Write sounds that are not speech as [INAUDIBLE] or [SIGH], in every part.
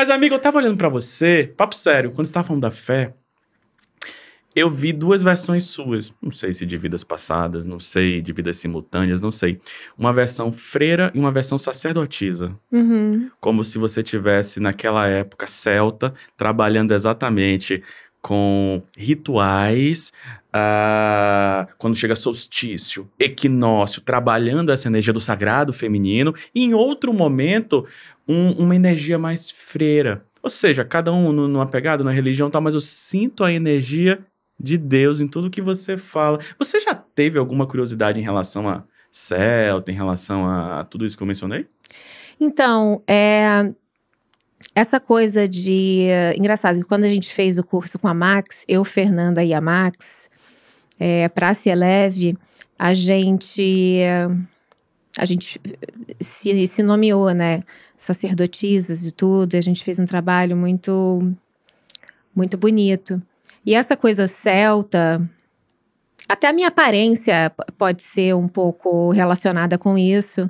Mas, amigo, eu tava olhando para você, papo sério, quando você tava falando da fé, eu vi duas versões suas. Não sei se de vidas passadas, não sei de vidas simultâneas, não sei. Uma versão freira e uma versão sacerdotisa. Uhum. Como se você tivesse naquela época celta trabalhando exatamente com rituais ah, quando chega solstício, equinócio, trabalhando essa energia do sagrado feminino, e em outro momento, um, uma energia mais freira. Ou seja, cada um numa pegada, na religião tal, mas eu sinto a energia de Deus em tudo que você fala. Você já teve alguma curiosidade em relação a Celta, em relação a tudo isso que eu mencionei? Então, é, essa coisa de. Eh, engraçado, que quando a gente fez o curso com a Max, eu, Fernanda e a Max, é, para se é eleve, a gente a gente se, se nomeou, né, sacerdotisas e tudo. E a gente fez um trabalho muito muito bonito. E essa coisa celta, até a minha aparência pode ser um pouco relacionada com isso.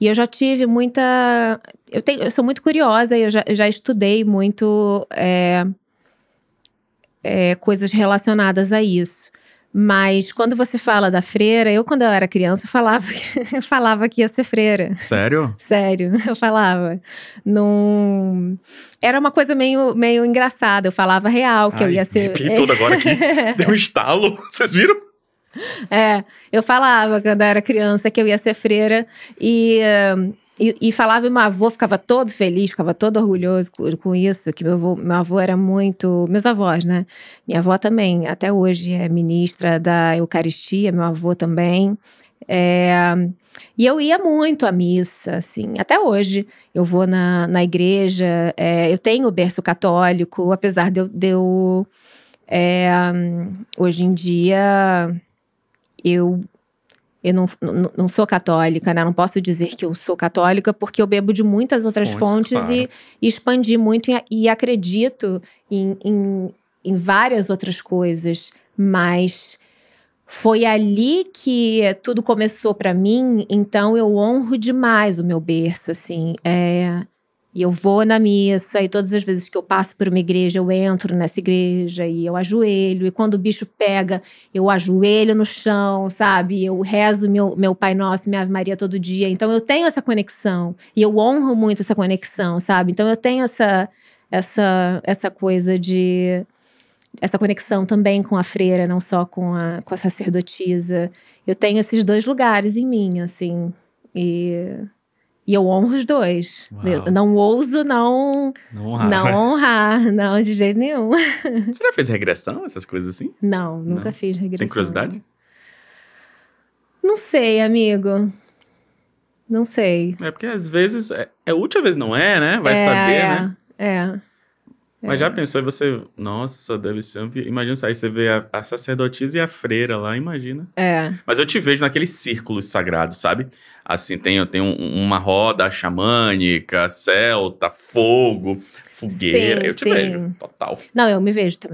E eu já tive muita. Eu, tenho, eu sou muito curiosa, eu já, eu já estudei muito é, é, coisas relacionadas a isso. Mas quando você fala da freira, eu quando eu era criança eu falava que, [LAUGHS] eu falava que ia ser freira. Sério? Sério, [LAUGHS] eu falava. Num... Era uma coisa meio, meio engraçada, eu falava real que Ai, eu ia ser. Me agora aqui, [LAUGHS] deu um estalo, vocês viram? É, eu falava quando eu era criança que eu ia ser freira e uh, e, e, falava, e meu avô ficava todo feliz, ficava todo orgulhoso com, com isso, que meu avô, meu avô era muito. Meus avós, né? Minha avó também, até hoje, é ministra da Eucaristia, meu avô também. É, e eu ia muito à missa, assim, até hoje. Eu vou na, na igreja, é, eu tenho o berço católico, apesar de eu. De eu é, hoje em dia, eu eu não, não, não sou católica, né? Não posso dizer que eu sou católica, porque eu bebo de muitas outras fontes, fontes claro. e, e, expandi muito e, e acredito em, em, em várias outras coisas, mas foi ali que tudo começou para mim, então eu honro demais o meu berço, assim. É, e eu vou na missa, e todas as vezes que eu passo por uma igreja, eu entro nessa igreja e eu ajoelho. E quando o bicho pega, eu ajoelho no chão, sabe? Eu rezo meu, meu Pai Nosso, minha Ave Maria todo dia. Então eu tenho essa conexão. E eu honro muito essa conexão, sabe? Então eu tenho essa, essa, essa coisa de. Essa conexão também com a freira, não só com a, com a sacerdotisa. Eu tenho esses dois lugares em mim, assim. E e eu honro os dois. Eu não ouso não não honrar. não honrar, [LAUGHS] não, de jeito nenhum. [LAUGHS] Você já fez regressão, essas coisas assim? Não, nunca não. fiz regressão. Tem curiosidade? Não sei, amigo. Não sei. É porque às vezes é, é útil, às vezes não é, né? Vai é, saber, é, né? É. É. Mas já pensou aí você, nossa, deve ser. Imagina aí você vê a, a, sacerdotisa e a freira lá, imagina. É. Mas eu te vejo naqueles círculos sagrados, sabe? Assim, tem, tem um, uma roda xamânica, celta, fogo, fogueira. Sim, eu te vejo, total. Não, eu me vejo também.